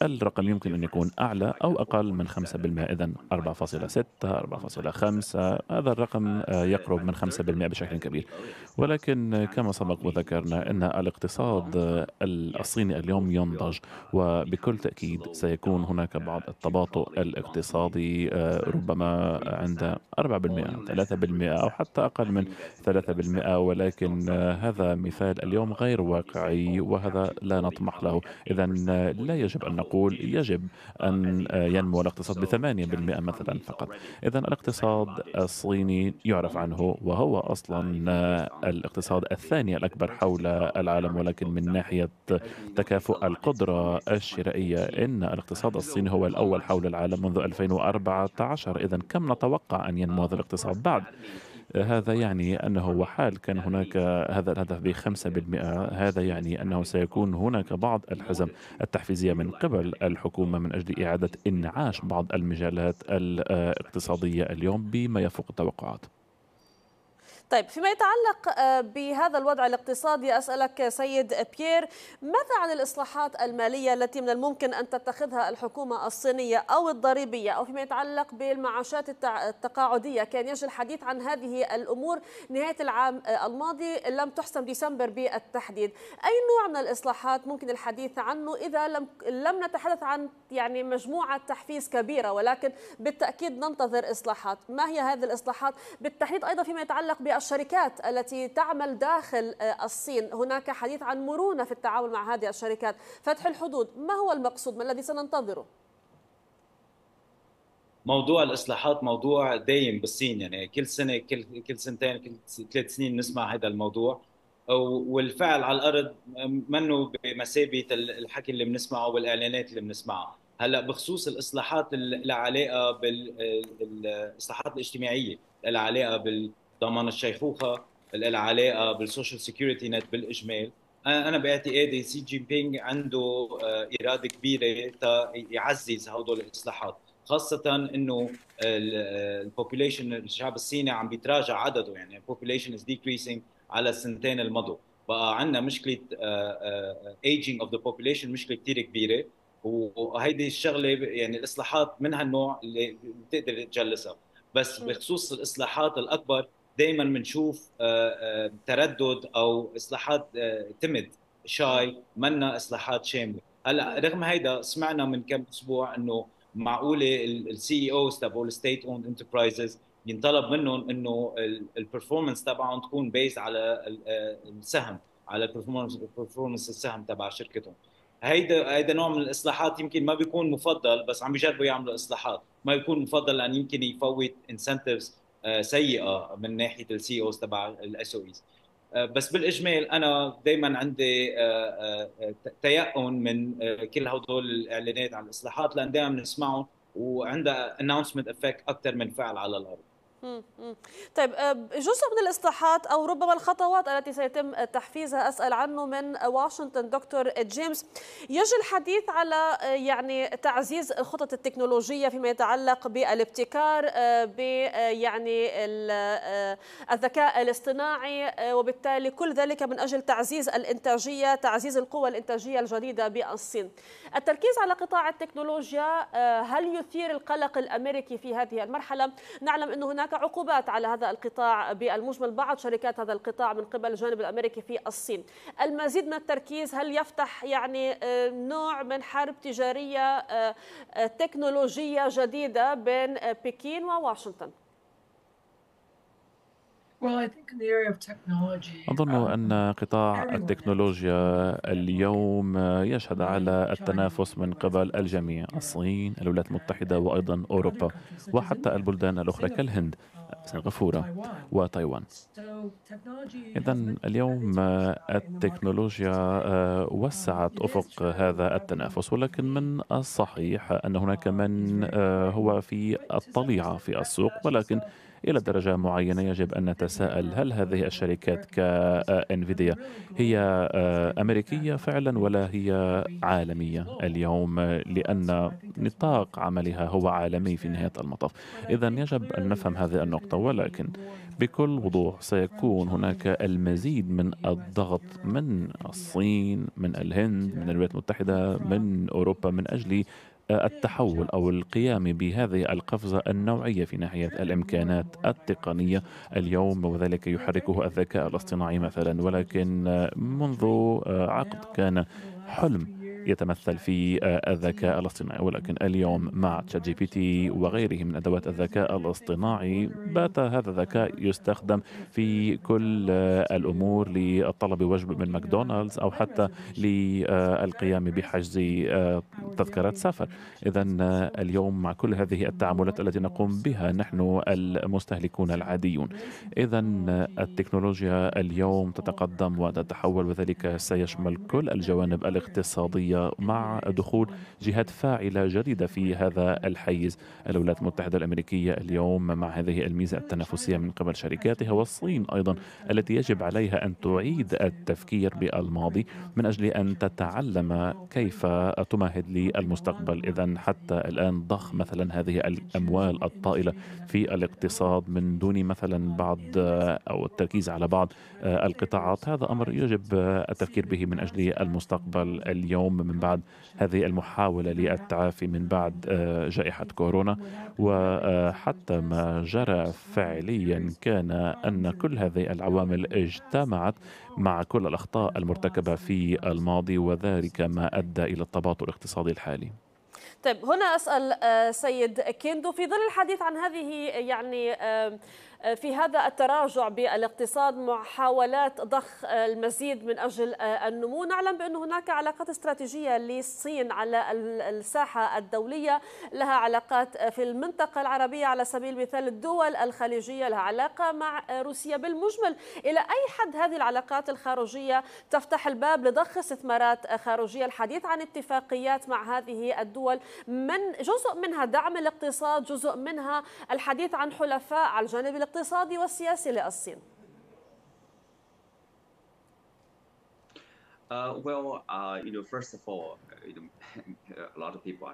الرقم يمكن أن يكون أعلى أو أقل من 5% إذا 4.6 6 4.5 هذا الرقم آه، يقرب من 5% بشكل كبير ولكن آه، كما سبق وذكرنا أن الاقتصاد آه، الصيني اليوم ينضج وبكل تأكيد سيكون هناك بعض التباطؤ الاقتصادي ربما عند 4% 3% أو حتى أقل من 3% ولكن هذا مثال اليوم غير واقعي وهذا لا نطمح له إذا لا يجب أن نقول يجب أن ينمو الاقتصاد ب 8% مثلا فقط إذا الاقتصاد الصيني يعرف عنه وهو أصلا الاقتصاد الثاني الأكبر حول العالم ولكن من ناحية تكافؤ القدرة الشرائية إن الاقتصاد الصيني هو الأول حول العالم منذ 2014 إذا كم نتوقع أن ينمو هذا الاقتصاد بعد هذا يعني أنه وحال كان هناك هذا الهدف بخمسة 5% هذا يعني أنه سيكون هناك بعض الحزم التحفيزية من قبل الحكومة من أجل إعادة إنعاش بعض المجالات آه، الاقتصادية اليوم بما يفوق التوقعات طيب فيما يتعلق آه، بهذا الوضع الاقتصادي أسألك سيد بيير ماذا عن الإصلاحات المالية التي من الممكن أن تتخذها الحكومة الصينية أو الضريبية أو فيما يتعلق بالمعاشات التقاعدية كان يجري الحديث عن هذه الأمور نهاية العام آه، الماضي لم تحسم ديسمبر بالتحديد أي نوع من الإصلاحات ممكن الحديث عنه إذا لم, لم نتحدث عن يعني مجموعة تحفيز كبيرة ولكن بالتأكيد ننتظر إصلاحات ما هي هذه الإصلاحات بالتحديد أيضا فيما يتعلق بأش الشركات التي تعمل داخل آه، الصين هناك حديث عن مرونة في التعامل مع هذه الشركات فتح الحدود ما هو المقصود ما الذي سننتظره موضوع الاصلاحات موضوع دايم بالصين يعني كل سنه كل كل سنتين كل ثلاث سنين بنسمع هذا الموضوع والفعل على الارض منه بمثابه الحكي اللي بنسمعه والاعلانات اللي بنسمعها هلا بخصوص الاصلاحات العلاقه آه، بالاصلاحات الاجتماعيه العلاقه بال ضمان الشيخوخه اللي علاقه بالسوشيال سيكيورتي نت بالاجمال انا باعتقادي سي جين بينغ عنده آه، اراده كبيره يعزز هدول الاصلاحات خاصة انه البوبوليشن آه، الشعب الصيني عم بيتراجع عدده يعني البوبوليشن از ديكريسينج على السنتين المضوا بقى عندنا مشكلة ايجينج اوف ذا بوبوليشن مشكلة كثير كبيرة وهيدي الشغلة يعني الاصلاحات من هالنوع اللي بتقدر تجلسها بس بخصوص الاصلاحات الاكبر دائما بنشوف آه، آه، تردد او اصلاحات آه، تمد شاي منا اصلاحات شامله هلا نعم. رغم هيدا سمعنا من كم اسبوع انه معقوله السي اي اوز تبع الستيت اون انتربرايزز ينطلب منهم انه البرفورمانس تبعهم تكون بيز على السهم على البرفورمانس السهم تبع شركتهم هيدا هيدا نوع من الاصلاحات يمكن ما بيكون مفضل بس عم بيجربوا يعملوا اصلاحات ما بيكون مفضل لان يمكن يفوت انسنتيفز آه، سيئه من ناحيه السي اوز e تبع الاس او ايز بس بالاجمال انا دائما عندي آه، آه، تيقن من كل هدول الاعلانات عن الاصلاحات لان دائما بنسمعهم وعندها اناونسمنت افكت اكثر من فعل على الارض طيب آه، جزء من الاصلاحات او ربما الخطوات التي سيتم تحفيزها اسال عنه من واشنطن دكتور جيمس يجري الحديث على آه، يعني تعزيز الخطط التكنولوجيه فيما يتعلق بالابتكار آه، ب يعني الذكاء الاصطناعي وبالتالي كل ذلك من اجل تعزيز الانتاجيه تعزيز القوى الانتاجيه الجديده بالصين التركيز على قطاع التكنولوجيا هل يثير القلق الامريكي في هذه المرحله نعلم انه هناك هناك عقوبات على هذا القطاع بالمجمل بعض شركات هذا القطاع من قبل الجانب الامريكي في الصين. المزيد من التركيز هل يفتح يعني آه، نوع من حرب تجاريه آه، آه، تكنولوجيه جديده بين بكين وواشنطن؟ أظن um, أن قطاع التكنولوجيا اليوم يشهد على التنافس من قبل الجميع الصين الولايات المتحدة وأيضا أوروبا وحتى البلدان الأخرى كالهند uh, سنغافورة وتايوان إذا اليوم التكنولوجيا آه، um, وسعت أفق هذا التنافس ولكن من الصحيح أن هناك من آه، هو في الطليعة في السوق ولكن إلى درجة معينة يجب أن نتساءل هل هذه الشركات كإنفيديا هي آه، أمريكية فعلا ولا هي عالمية اليوم لأن نطاق عملها هو عالمي في نهاية المطاف إذا يجب أن نفهم هذه النقطة ولكن بكل وضوح سيكون هناك المزيد من الضغط من الصين من الهند من الولايات المتحدة من أوروبا من أجل التحول أو القيام بهذه القفزة النوعية في ناحية الإمكانات التقنية اليوم وذلك يحركه الذكاء الاصطناعي مثلا ولكن منذ عقد كان حلم يتمثل في آه، الذكاء الاصطناعي ولكن اليوم مع تشات جي بي تي وغيره من ادوات الذكاء الاصطناعي بات هذا الذكاء يستخدم في كل آه، الامور للطلب وجبه من ماكدونالدز او حتى للقيام بحجز آه، تذكره سفر اذا اليوم مع كل هذه التعاملات التي نقوم بها نحن المستهلكون العاديون اذا التكنولوجيا اليوم تتقدم وتتحول وذلك سيشمل كل الجوانب الاقتصاديه الدولية مع دخول جهات فاعلة جديدة في هذا الحيز الولايات المتحدة الأمريكية اليوم مع هذه الميزة التنافسية من قبل شركاتها والصين أيضا التي يجب عليها أن تعيد التفكير بالماضي من أجل أن تتعلم كيف تمهد للمستقبل إذا حتى الآن ضخ مثلا هذه الأموال الطائلة في الاقتصاد من دون مثلا بعض أو التركيز على بعض القطاعات هذا أمر يجب التفكير به من أجل المستقبل اليوم من بعد هذه المحاولة للتعافي من بعد آه، جائحة كورونا وحتى ما جرى فعليا كان أن كل هذه العوامل اجتمعت مع كل الأخطاء المرتكبة في الماضي وذلك ما أدى إلى التباطؤ الاقتصادي الحالي طيب هنا اسال آه، سيد كيندو في ظل الحديث عن هذه يعني في هذا التراجع بالاقتصاد محاولات ضخ المزيد من أجل النمو نعلم بأن هناك علاقات استراتيجية للصين على الساحة الدولية لها علاقات في المنطقة العربية على سبيل المثال الدول الخليجية لها علاقة مع روسيا بالمجمل إلى أي حد هذه العلاقات الخارجية تفتح الباب لضخ استثمارات خارجية الحديث عن اتفاقيات مع هذه الدول من جزء منها دعم الاقتصاد جزء منها الحديث عن حلفاء على الجانب الاقتصادي الاقتصادي والسياسي للصين؟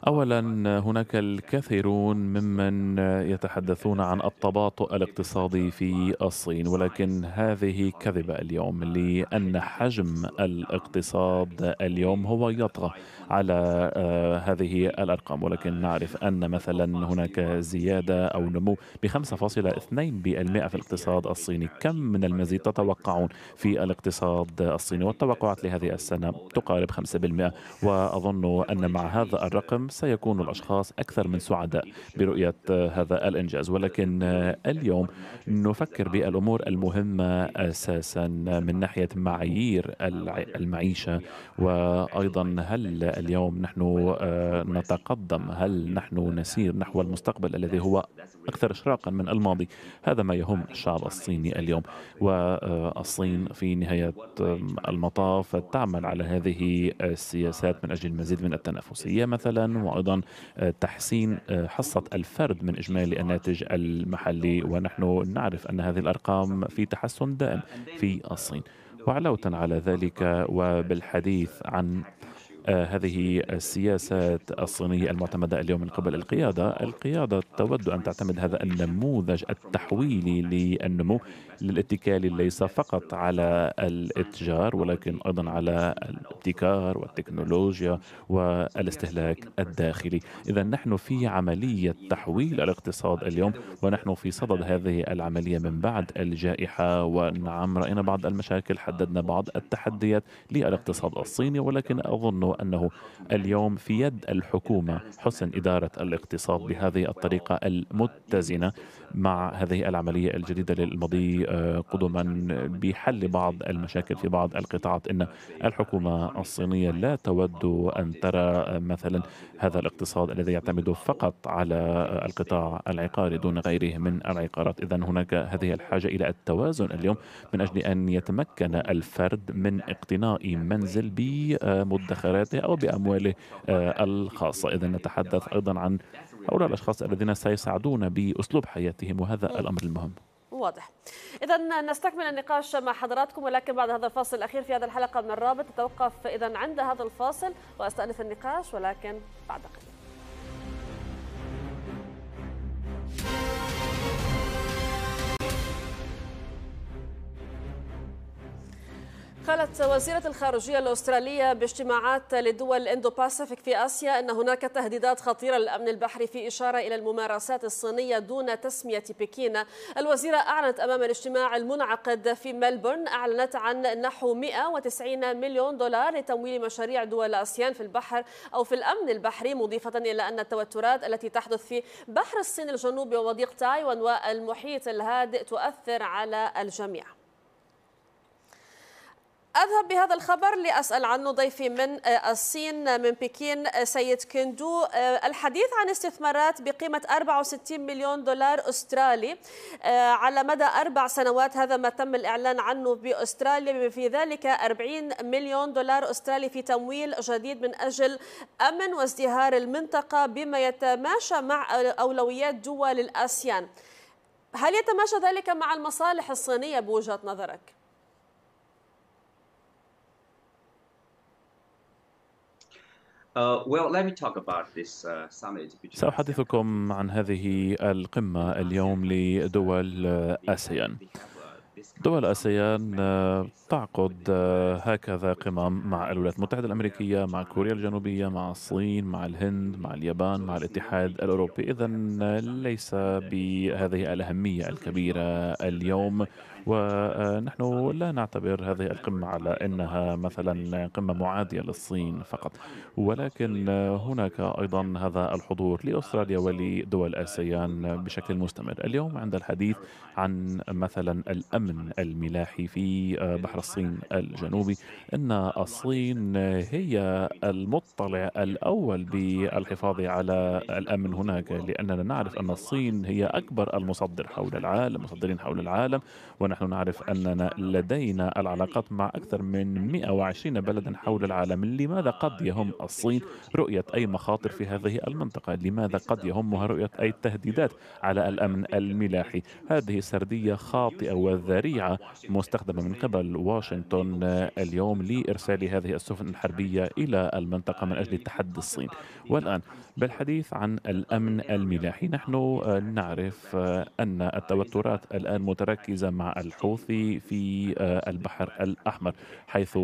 اولا هناك الكثيرون ممن يتحدثون عن التباطؤ الاقتصادي في الصين ولكن هذه كذبه اليوم لان حجم الاقتصاد اليوم هو يطغى على آه، هذه الأرقام ولكن نعرف أن مثلا هناك زيادة أو نمو ب 5.2% في الاقتصاد الصيني كم من المزيد تتوقعون في الاقتصاد الصيني والتوقعات لهذه السنة تقارب 5% وأظن أن مع هذا الرقم سيكون الأشخاص أكثر من سعداء برؤية آه، هذا الإنجاز ولكن آه، اليوم نفكر بالأمور المهمة أساسا من ناحية معايير المعيشة وأيضا هل اليوم نحن آه، نتقدم هل نحن نسير نحو المستقبل الذي هو أكثر إشراقا من الماضي هذا ما يهم الشعب الصيني اليوم والصين في نهاية آه، المطاف تعمل على هذه السياسات من أجل المزيد من التنافسية مثلا وأيضا آه، تحسين حصة الفرد من إجمالي الناتج المحلي ونحن نعرف أن هذه الأرقام في تحسن دائم في الصين وعلاوة على ذلك وبالحديث عن آه، هذه السياسات الصينية المعتمدة اليوم من قبل القيادة القيادة تود أن تعتمد هذا النموذج التحويلي للنمو للاتكال ليس فقط على الاتجار ولكن أيضا على الابتكار والتكنولوجيا والاستهلاك الداخلي إذا نحن في عملية تحويل الاقتصاد اليوم ونحن في صدد هذه العملية من بعد الجائحة ونعم رأينا بعض المشاكل حددنا بعض التحديات للاقتصاد الصيني ولكن أظن أنه اليوم في يد الحكومة حسن إدارة الاقتصاد بهذه الطريقة المتزنة مع هذه العملية الجديدة للمضي آه، قدما بحل بعض المشاكل في بعض القطاعات إن الحكومة الصينية لا تود أن ترى مثلا هذا الاقتصاد الذي يعتمد فقط على القطاع العقاري دون غيره من العقارات إذا هناك هذه الحاجة إلى التوازن اليوم من أجل أن يتمكن الفرد من اقتناء منزل بمدخراته أو بأمواله آه، الخاصة إذا نتحدث أيضا عن هؤلاء الأشخاص الذين سيساعدون بأسلوب حياتهم وهذا الأمر المهم واضح اذا نستكمل النقاش مع حضراتكم ولكن بعد هذا الفاصل الاخير في هذه الحلقه من الرابط توقف اذا عند هذا الفاصل واستانف النقاش ولكن بعد قليل قالت وزيرة الخارجية الأسترالية باجتماعات لدول إندو باسيفيك في آسيا أن هناك تهديدات خطيرة للأمن البحري في إشارة إلى الممارسات الصينية دون تسمية بكين الوزيرة أعلنت أمام الاجتماع المنعقد في ملبورن أعلنت عن نحو 190 مليون دولار لتمويل مشاريع دول آسيان في البحر أو في الأمن البحري مضيفة إلى أن التوترات التي تحدث في بحر الصين الجنوبي وضيق تايوان والمحيط الهادئ تؤثر على الجميع أذهب بهذا الخبر لأسأل عنه ضيفي من آه، الصين من بكين آه، سيد كندو آه، الحديث عن استثمارات بقيمة 64 مليون دولار أسترالي على مدى أربع سنوات هذا ما تم الإعلان عنه بأستراليا بما في ذلك 40 مليون دولار أسترالي في تمويل جديد من أجل أمن وازدهار المنطقة بما يتماشى مع أولويات دول الآسيان هل يتماشى ذلك مع المصالح الصينية بوجهة نظرك؟ Uh, uh, سأحدثكم عن هذه القمة اليوم uh, لدول آسيان دول آسيان تعقد هكذا قمم مع الولايات المتحدة الأمريكية مع كوريا الجنوبية مع الصين مع الهند مع اليابان مع الاتحاد الأوروبي إذا ليس بهذه الأهمية الكبيرة اليوم ونحن لا نعتبر هذه القمة على أنها مثلا قمة معادية للصين فقط ولكن هناك أيضا هذا الحضور لأستراليا ولدول آسيان بشكل مستمر اليوم عند الحديث عن مثلا الأمن الملاحي في بحر الصين الجنوبي أن الصين هي المطلع الأول بالحفاظ على الأمن هناك لأننا نعرف أن الصين هي أكبر المصدر حول العالم مصدرين حول العالم ونحن نحن نعرف أننا لدينا العلاقات مع أكثر من 120 بلدا حول العالم لماذا قد يهم الصين رؤية أي مخاطر في هذه المنطقة لماذا قد يهمها رؤية أي تهديدات على الأمن الملاحي هذه سردية خاطئة وذريعة مستخدمة من قبل واشنطن اليوم لإرسال هذه السفن الحربية إلى المنطقة من أجل تحدي الصين والآن بالحديث عن الأمن الملاحي نحن آه، نعرف آه، أن التوترات الآن متركزة مع الحوثي في آه، البحر الأحمر حيث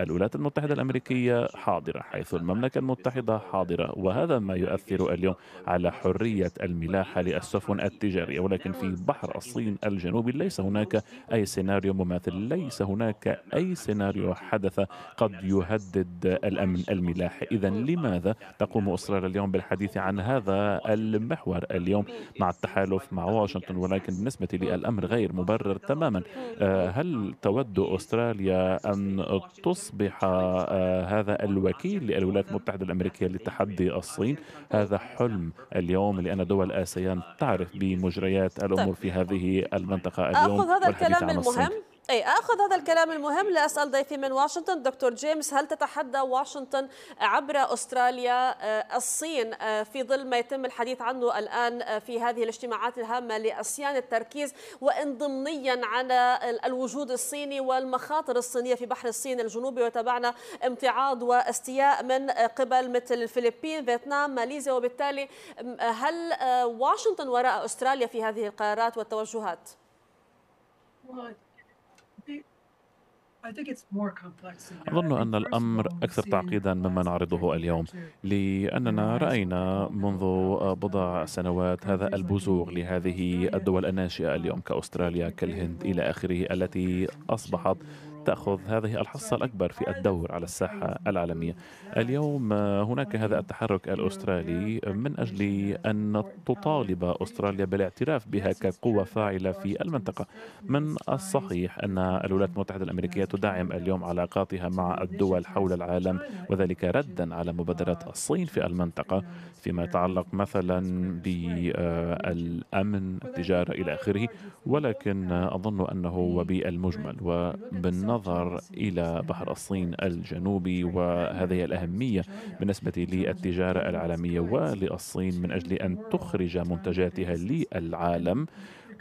الولايات المتحدة الأمريكية حاضرة حيث المملكة المتحدة حاضرة وهذا ما يؤثر اليوم على حرية الملاحة للسفن التجارية ولكن في بحر الصين الجنوبي ليس هناك أي سيناريو مماثل ليس هناك أي سيناريو حدث قد يهدد الأمن الملاحي إذا لماذا تقوم إسرائيل اليوم بالحديث عن هذا المحور اليوم مع التحالف مع واشنطن ولكن بالنسبة للأمر غير مبرر تماما آه، هل تود أستراليا أن تصبح آه، هذا الوكيل للولايات المتحدة الأمريكية لتحدي الصين هذا حلم اليوم لأن دول آسيان تعرف بمجريات الأمور في هذه المنطقة اليوم أخذ هذا الكلام المهم اي اخذ هذا الكلام المهم لاسال ضيفي من واشنطن دكتور جيمس هل تتحدى واشنطن عبر استراليا آه، الصين آه، في ظل ما يتم الحديث عنه الان آه، في هذه الاجتماعات الهامه لاسيان التركيز وان ضمنيا على الوجود الصيني والمخاطر الصينيه في بحر الصين الجنوبي وتابعنا امتعاض واستياء من قبل مثل الفلبين فيتنام ماليزيا وبالتالي هل واشنطن وراء استراليا في هذه القرارات والتوجهات؟ أظن أن الأمر أكثر تعقيدا مما نعرضه اليوم لأننا رأينا منذ بضع سنوات هذا البزوغ لهذه الدول الناشئة اليوم كأستراليا كالهند إلى آخره التي أصبحت تأخذ هذه الحصة الأكبر في الدور على الساحة العالمية اليوم هناك هذا التحرك الأسترالي من أجل أن تطالب أستراليا بالاعتراف بها كقوة فاعلة في المنطقة من الصحيح أن الولايات المتحدة الأمريكية تدعم اليوم علاقاتها مع الدول حول العالم وذلك ردا على مبادرة الصين في المنطقة فيما يتعلق مثلا بالأمن التجارة إلى آخره ولكن أظن أنه بالمجمل وبالنظر النظر إلى بحر الصين الجنوبي وهذه الأهمية بالنسبة للتجارة العالمية وللصين من أجل أن تخرج منتجاتها للعالم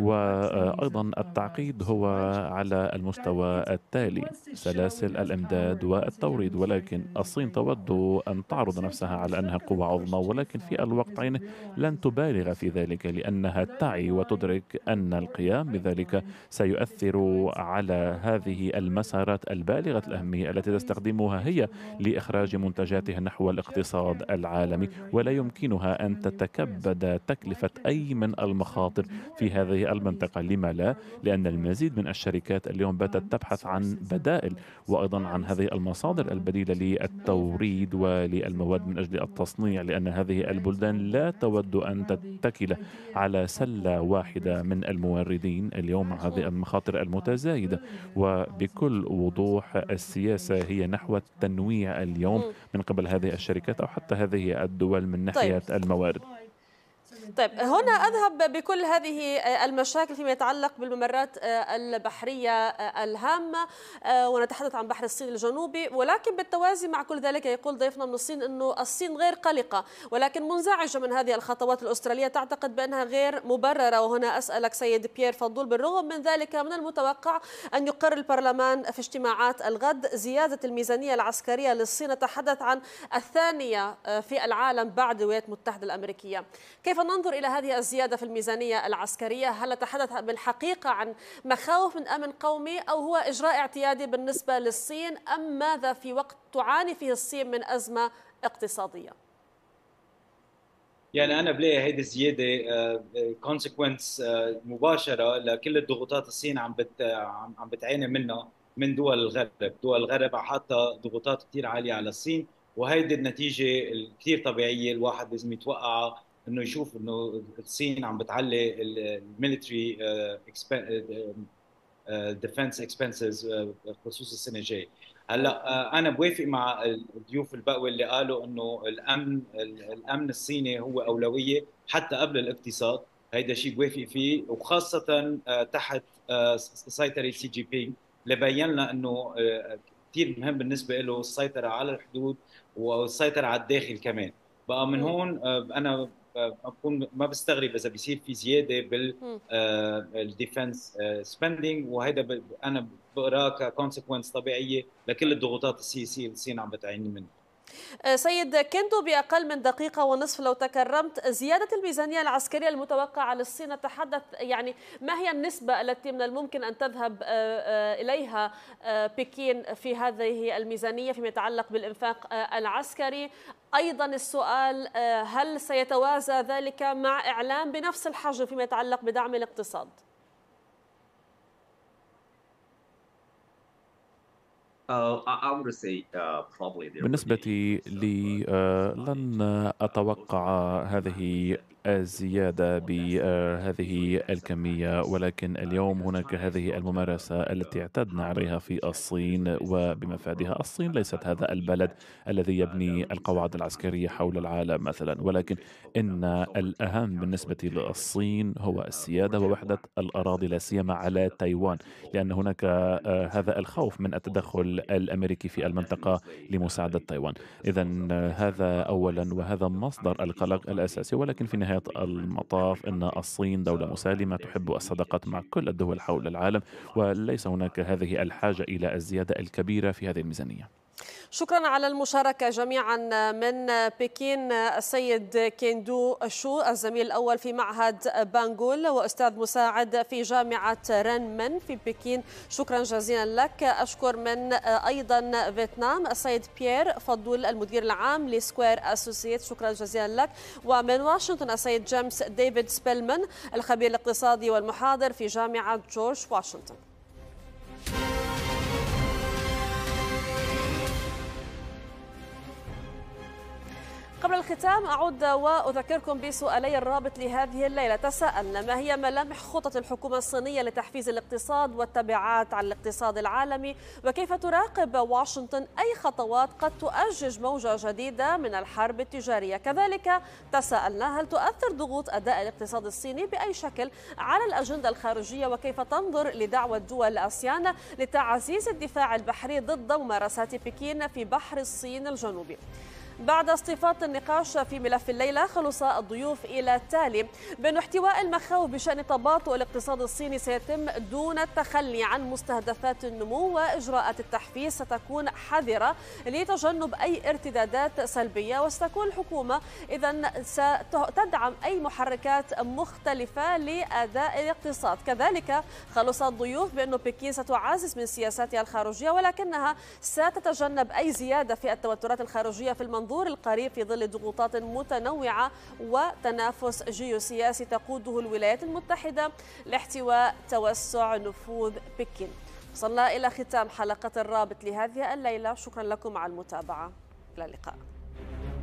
وأيضا التعقيد هو على المستوى التالي سلاسل الإمداد والتوريد ولكن الصين تود أن تعرض نفسها على أنها قوة عظمى ولكن في الوقت عينه لن تبالغ في ذلك لأنها تعي وتدرك أن القيام بذلك سيؤثر على هذه المسارات البالغة الأهمية التي تستخدمها هي لإخراج منتجاتها نحو الاقتصاد العالمي ولا يمكنها أن تتكبد تكلفة أي من المخاطر في هذه المنطقة لما لا؟ لأن المزيد من الشركات اليوم باتت تبحث عن بدائل وأيضا عن هذه المصادر البديلة للتوريد وللمواد من أجل التصنيع لأن هذه البلدان لا تود أن تتكل على سلة واحدة من الموردين اليوم مع هذه المخاطر المتزايدة وبكل وضوح السياسة هي نحو التنويع اليوم من قبل هذه الشركات أو حتى هذه الدول من طيب. ناحية طيب. الموارد طيب هنا أذهب بكل هذه المشاكل فيما يتعلق بالممرات آه، البحرية آه، الهامة آه، ونتحدث عن بحر الصين الجنوبي ولكن بالتوازي مع كل ذلك يقول ضيفنا من الصين أنه الصين غير قلقة ولكن منزعجة من هذه الخطوات الأسترالية تعتقد بأنها غير مبررة وهنا أسألك سيد بيير فضول بالرغم من ذلك من المتوقع أن يقر البرلمان في اجتماعات الغد زيادة الميزانية العسكرية للصين نتحدث عن الثانية في العالم بعد الولايات المتحدة الأمريكية كيف ننظر ننظر إلى هذه الزيادة في الميزانية العسكرية هل تحدث بالحقيقة عن مخاوف من أمن قومي أو هو إجراء اعتيادي بالنسبة للصين أم ماذا في وقت تعاني فيه الصين من أزمة اقتصادية؟ يعني انا بلاقي هيدي الزياده كونسيكونس آه، آه، آه، مباشره لكل الضغوطات الصين عم بت عم بتعاني منها من دول الغرب، دول الغرب حاطه ضغوطات كثير عاليه على الصين وهيدي النتيجه كثير طبيعيه الواحد لازم يتوقعها انه يشوف انه الصين عم بتعلي الميلتري ديفنس اكسبنسز بخصوص السنه الجايه هلا آه، انا بوافق مع الضيوف البقوي اللي قالوا انه الامن الامن الصيني هو اولويه حتى قبل الاقتصاد هيدا شيء بوافق فيه وخاصه آه، تحت آه، سيطره سي جي بي اللي بين لنا انه كثير مهم بالنسبه له السيطره على الحدود والسيطره على الداخل كمان بقى من هون انا بكون آه، ما بستغرب اذا بيصير في زياده بالديفنس سبندنج وهذا انا بقراه ككونسيكونس طبيعيه لكل الضغوطات السياسيه اللي الصين عم بتعاني منها آه، سيد كندو بأقل من دقيقة ونصف لو تكرمت زيادة الميزانية العسكرية المتوقعة للصين تحدث يعني ما هي النسبة التي من الممكن أن تذهب آه، إليها بكين في هذه الميزانية فيما يتعلق بالإنفاق العسكري أيضا السؤال آه، هل سيتوازى ذلك مع إعلام بنفس الحجم فيما يتعلق بدعم الاقتصاد؟ uh, uh, بالنسبة لي uh, لن أتوقع هذه الزيادة بهذه الكمية ولكن اليوم هناك هذه الممارسة التي اعتدنا عليها في الصين وبمفادها الصين ليست هذا البلد الذي يبني القواعد العسكرية حول العالم مثلا ولكن إن الأهم بالنسبة للصين هو السيادة ووحدة الأراضي لا سيما على تايوان لأن هناك آه، هذا الخوف من التدخل الأمريكي في المنطقة لمساعدة تايوان إذا آه، هذا أولا وهذا مصدر القلق الأساسي ولكن في نهاية نهاية المطاف أن الصين دولة مسالمة تحب الصداقات مع كل الدول حول العالم وليس هناك هذه الحاجة إلى الزيادة الكبيرة في هذه الميزانية شكرا على المشاركة جميعا من بكين السيد كيندو شو الزميل الأول في معهد بانغول وأستاذ مساعد في جامعة رنمن في بكين شكرا جزيلا لك أشكر من أيضا فيتنام السيد بيير فضول المدير العام لسكوير أسوسييت شكرا جزيلا لك ومن واشنطن السيد جيمس ديفيد سبيلمان الخبير الاقتصادي والمحاضر في جامعة جورج واشنطن قبل الختام أعود وأذكركم بسؤالي الرابط لهذه الليلة تساءلنا ما هي ملامح خطط الحكومة الصينية لتحفيز الاقتصاد والتبعات على الاقتصاد العالمي وكيف تراقب واشنطن أي خطوات قد تؤجج موجة جديدة من الحرب التجارية كذلك تساءلنا هل تؤثر ضغوط أداء الاقتصاد الصيني بأي شكل على الأجندة الخارجية وكيف تنظر لدعوة دول الأسيان لتعزيز الدفاع البحري ضد ممارسات بكين في بحر الصين الجنوبي بعد استيفاض النقاش في ملف الليلة خلص الضيوف إلى التالي بأن احتواء المخاوف بشأن تباطؤ الاقتصاد الصيني سيتم دون التخلي عن مستهدفات النمو وإجراءات التحفيز ستكون حذرة لتجنب أي ارتدادات سلبية وستكون الحكومة إذا ستدعم أي محركات مختلفة لأداء الاقتصاد كذلك خلص الضيوف بأن بكين ستعزز من سياساتها الخارجية ولكنها ستتجنب أي زيادة في التوترات الخارجية في المنطقة المنظور القريب في ظل ضغوطات متنوعة وتنافس جيوسياسي تقوده الولايات المتحدة لاحتواء توسع نفوذ بكين وصلنا إلى ختام حلقة الرابط لهذه الليلة شكرا لكم على المتابعة إلى اللقاء